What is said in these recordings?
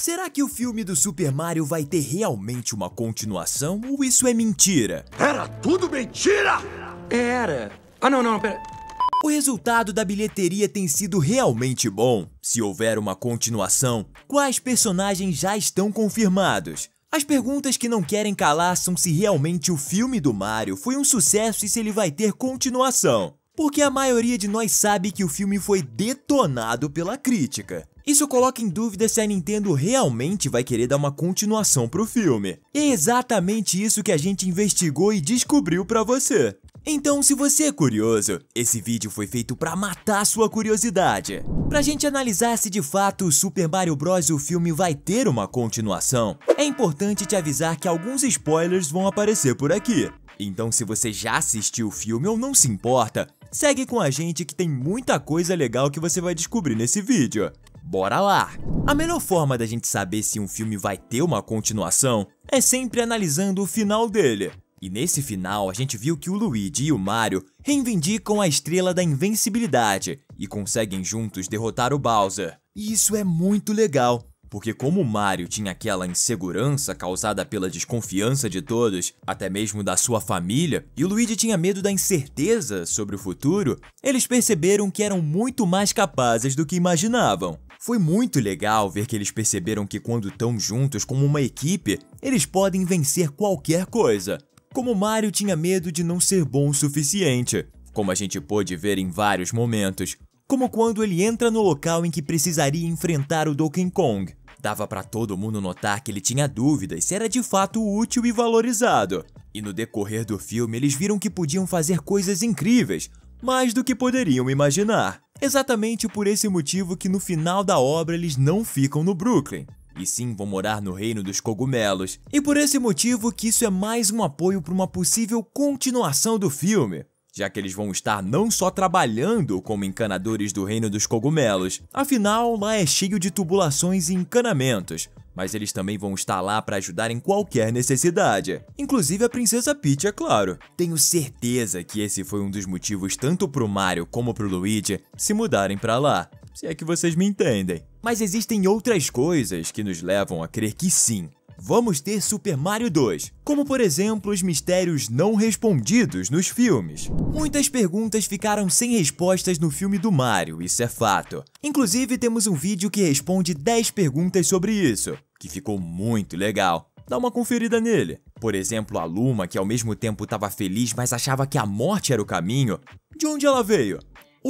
Será que o filme do Super Mario vai ter realmente uma continuação ou isso é mentira? Era tudo mentira! Era. Ah, não, não, pera. O resultado da bilheteria tem sido realmente bom. Se houver uma continuação, quais personagens já estão confirmados? As perguntas que não querem calar são se realmente o filme do Mario foi um sucesso e se ele vai ter continuação. Porque a maioria de nós sabe que o filme foi detonado pela crítica. Isso coloca em dúvida se a Nintendo realmente vai querer dar uma continuação pro filme. E é exatamente isso que a gente investigou e descobriu pra você. Então, se você é curioso, esse vídeo foi feito pra matar sua curiosidade. Pra gente analisar se de fato o Super Mario Bros. o filme vai ter uma continuação, é importante te avisar que alguns spoilers vão aparecer por aqui. Então se você já assistiu o filme ou não se importa, segue com a gente que tem muita coisa legal que você vai descobrir nesse vídeo. Bora lá! A melhor forma da gente saber se um filme vai ter uma continuação é sempre analisando o final dele. E nesse final a gente viu que o Luigi e o Mario reivindicam a estrela da invencibilidade e conseguem juntos derrotar o Bowser. E isso é muito legal, porque como o Mario tinha aquela insegurança causada pela desconfiança de todos, até mesmo da sua família, e o Luigi tinha medo da incerteza sobre o futuro, eles perceberam que eram muito mais capazes do que imaginavam. Foi muito legal ver que eles perceberam que quando estão juntos como uma equipe, eles podem vencer qualquer coisa. Como Mario tinha medo de não ser bom o suficiente, como a gente pôde ver em vários momentos, como quando ele entra no local em que precisaria enfrentar o Donkey Kong. Dava para todo mundo notar que ele tinha dúvidas se era de fato útil e valorizado. E no decorrer do filme, eles viram que podiam fazer coisas incríveis, mais do que poderiam imaginar. Exatamente por esse motivo que no final da obra eles não ficam no Brooklyn, e sim vão morar no reino dos cogumelos. E por esse motivo que isso é mais um apoio para uma possível continuação do filme já que eles vão estar não só trabalhando como encanadores do Reino dos Cogumelos, afinal lá é cheio de tubulações e encanamentos, mas eles também vão estar lá para ajudar em qualquer necessidade, inclusive a Princesa Peach, é claro. Tenho certeza que esse foi um dos motivos tanto pro Mario como pro Luigi se mudarem para lá, se é que vocês me entendem. Mas existem outras coisas que nos levam a crer que sim, vamos ter Super Mario 2, como por exemplo os mistérios não respondidos nos filmes. Muitas perguntas ficaram sem respostas no filme do Mario, isso é fato. Inclusive temos um vídeo que responde 10 perguntas sobre isso, que ficou muito legal. Dá uma conferida nele. Por exemplo, a Luma, que ao mesmo tempo estava feliz, mas achava que a morte era o caminho, de onde ela veio?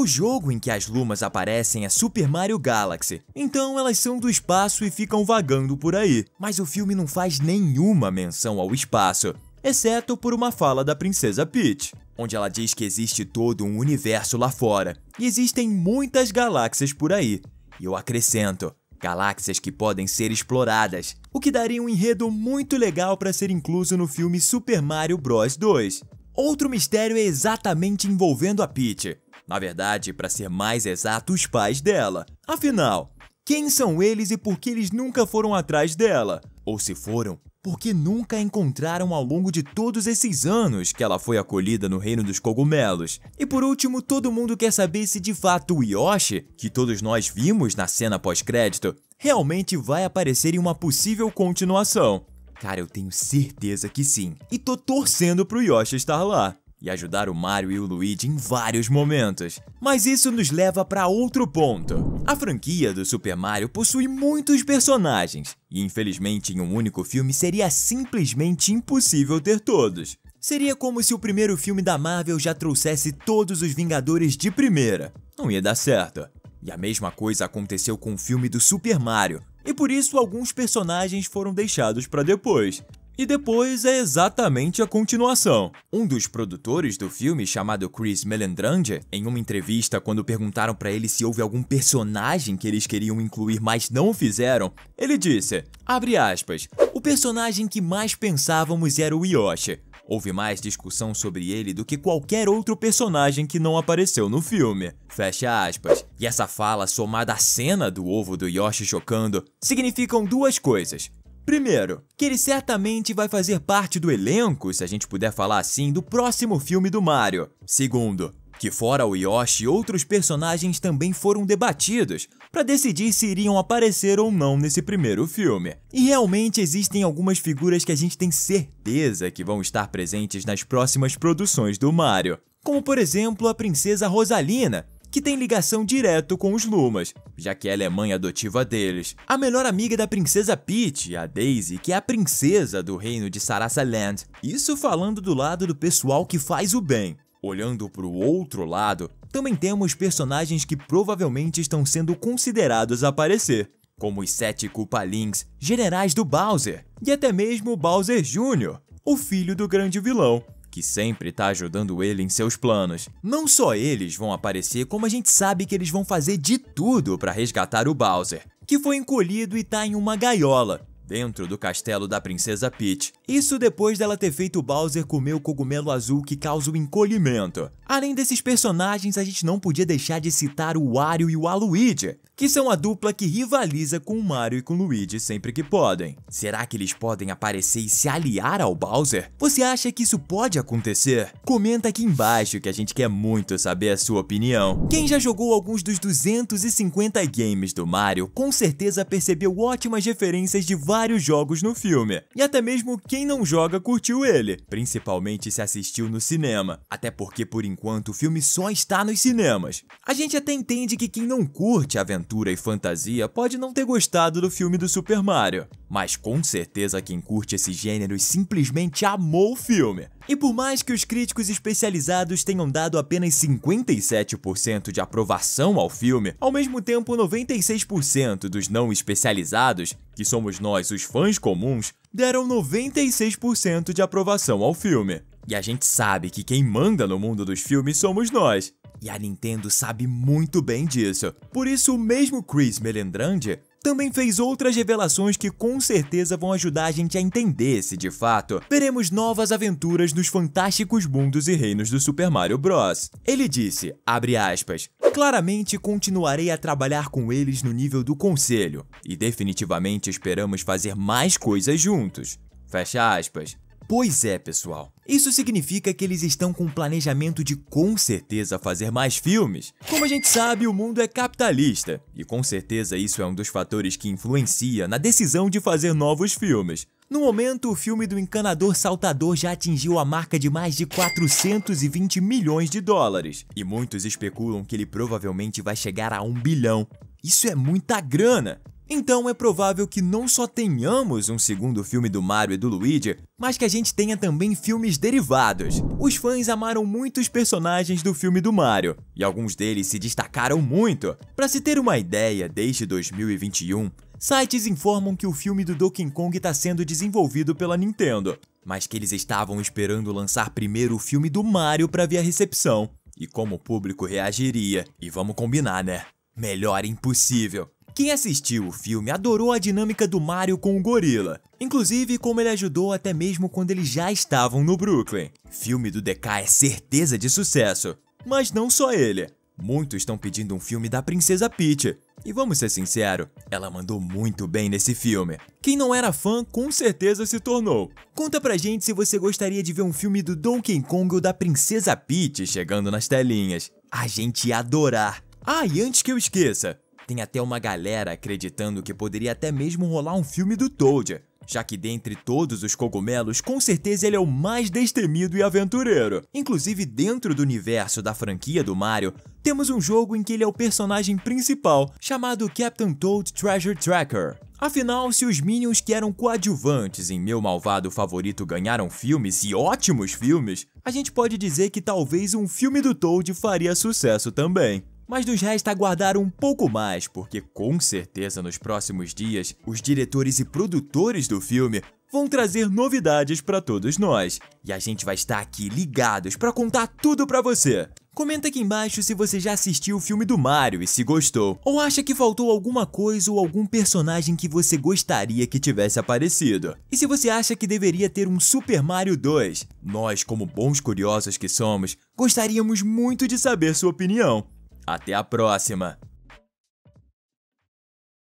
O jogo em que as lumas aparecem é Super Mario Galaxy, então elas são do espaço e ficam vagando por aí. Mas o filme não faz nenhuma menção ao espaço, exceto por uma fala da Princesa Peach, onde ela diz que existe todo um universo lá fora, e existem muitas galáxias por aí. E eu acrescento, galáxias que podem ser exploradas, o que daria um enredo muito legal para ser incluso no filme Super Mario Bros 2. Outro mistério é exatamente envolvendo a Peach. Na verdade, para ser mais exato, os pais dela. Afinal, quem são eles e por que eles nunca foram atrás dela? Ou se foram, por que nunca a encontraram ao longo de todos esses anos que ela foi acolhida no Reino dos Cogumelos? E por último, todo mundo quer saber se de fato o Yoshi, que todos nós vimos na cena pós-crédito, realmente vai aparecer em uma possível continuação. Cara, eu tenho certeza que sim. E tô torcendo pro Yoshi estar lá e ajudar o Mario e o Luigi em vários momentos. Mas isso nos leva para outro ponto. A franquia do Super Mario possui muitos personagens, e infelizmente em um único filme seria simplesmente impossível ter todos. Seria como se o primeiro filme da Marvel já trouxesse todos os Vingadores de primeira. Não ia dar certo. E a mesma coisa aconteceu com o filme do Super Mario, e por isso alguns personagens foram deixados para depois. E depois é exatamente a continuação. Um dos produtores do filme, chamado Chris Melendrange, em uma entrevista quando perguntaram para ele se houve algum personagem que eles queriam incluir, mas não o fizeram, ele disse, abre aspas, o personagem que mais pensávamos era o Yoshi. Houve mais discussão sobre ele do que qualquer outro personagem que não apareceu no filme. Fecha aspas. E essa fala somada à cena do ovo do Yoshi chocando significam duas coisas. Primeiro, que ele certamente vai fazer parte do elenco, se a gente puder falar assim, do próximo filme do Mario. Segundo, que fora o Yoshi, outros personagens também foram debatidos para decidir se iriam aparecer ou não nesse primeiro filme. E realmente existem algumas figuras que a gente tem certeza que vão estar presentes nas próximas produções do Mario, como por exemplo a princesa Rosalina, que tem ligação direto com os Lumas, já que ela é mãe adotiva deles. A melhor amiga da princesa Peach, a Daisy, que é a princesa do reino de Land. Isso falando do lado do pessoal que faz o bem. Olhando para o outro lado, também temos personagens que provavelmente estão sendo considerados a aparecer, como os sete Cupalings, generais do Bowser, e até mesmo Bowser Jr., o filho do grande vilão que sempre tá ajudando ele em seus planos. Não só eles vão aparecer, como a gente sabe que eles vão fazer de tudo para resgatar o Bowser, que foi encolhido e tá em uma gaiola dentro do castelo da Princesa Peach. Isso depois dela ter feito o Bowser comer o cogumelo azul que causa o encolhimento. Além desses personagens, a gente não podia deixar de citar o Wario e o Aluigi, que são a dupla que rivaliza com o Mario e com o Luigi sempre que podem. Será que eles podem aparecer e se aliar ao Bowser? Você acha que isso pode acontecer? Comenta aqui embaixo que a gente quer muito saber a sua opinião. Quem já jogou alguns dos 250 games do Mario, com certeza percebeu ótimas referências de vários jogos no filme. E até mesmo quem não joga curtiu ele, principalmente se assistiu no cinema. Até porque por enquanto o filme só está nos cinemas. A gente até entende que quem não curte aventura e fantasia pode não ter gostado do filme do Super Mario, mas com certeza quem curte esse gênero simplesmente amou o filme. E por mais que os críticos especializados tenham dado apenas 57% de aprovação ao filme, ao mesmo tempo 96% dos não especializados, que somos nós os fãs comuns, deram 96% de aprovação ao filme. E a gente sabe que quem manda no mundo dos filmes somos nós. E a Nintendo sabe muito bem disso. Por isso, o mesmo Chris Melendrandi também fez outras revelações que com certeza vão ajudar a gente a entender se de fato veremos novas aventuras nos fantásticos mundos e reinos do Super Mario Bros. Ele disse, abre aspas, Claramente continuarei a trabalhar com eles no nível do conselho, e definitivamente esperamos fazer mais coisas juntos. Fecha aspas. Pois é, pessoal. Isso significa que eles estão com o planejamento de com certeza fazer mais filmes. Como a gente sabe, o mundo é capitalista, e com certeza isso é um dos fatores que influencia na decisão de fazer novos filmes. No momento, o filme do encanador saltador já atingiu a marca de mais de 420 milhões de dólares, e muitos especulam que ele provavelmente vai chegar a um bilhão. Isso é muita grana! Então é provável que não só tenhamos um segundo filme do Mario e do Luigi, mas que a gente tenha também filmes derivados. Os fãs amaram muito os personagens do filme do Mario, e alguns deles se destacaram muito. Para se ter uma ideia, desde 2021, sites informam que o filme do Donkey Kong está sendo desenvolvido pela Nintendo, mas que eles estavam esperando lançar primeiro o filme do Mario para ver a recepção e como o público reagiria. E vamos combinar, né? Melhor impossível. Quem assistiu o filme adorou a dinâmica do Mario com o gorila, inclusive como ele ajudou até mesmo quando eles já estavam no Brooklyn. Filme do DK é certeza de sucesso, mas não só ele. Muitos estão pedindo um filme da Princesa Peach, e vamos ser sincero, ela mandou muito bem nesse filme. Quem não era fã, com certeza se tornou. Conta pra gente se você gostaria de ver um filme do Donkey Kong ou da Princesa Peach chegando nas telinhas. A gente ia adorar. Ah, e antes que eu esqueça, tem até uma galera acreditando que poderia até mesmo rolar um filme do Toad, já que dentre todos os cogumelos, com certeza ele é o mais destemido e aventureiro. Inclusive, dentro do universo da franquia do Mario, temos um jogo em que ele é o personagem principal, chamado Captain Toad Treasure Tracker. Afinal, se os Minions que eram coadjuvantes em Meu Malvado Favorito ganharam filmes, e ótimos filmes, a gente pode dizer que talvez um filme do Toad faria sucesso também. Mas nos resta aguardar um pouco mais, porque com certeza nos próximos dias os diretores e produtores do filme vão trazer novidades para todos nós. E a gente vai estar aqui ligados para contar tudo para você. Comenta aqui embaixo se você já assistiu o filme do Mario e se gostou, ou acha que faltou alguma coisa ou algum personagem que você gostaria que tivesse aparecido. E se você acha que deveria ter um Super Mario 2, nós, como bons curiosos que somos, gostaríamos muito de saber sua opinião. Até a próxima!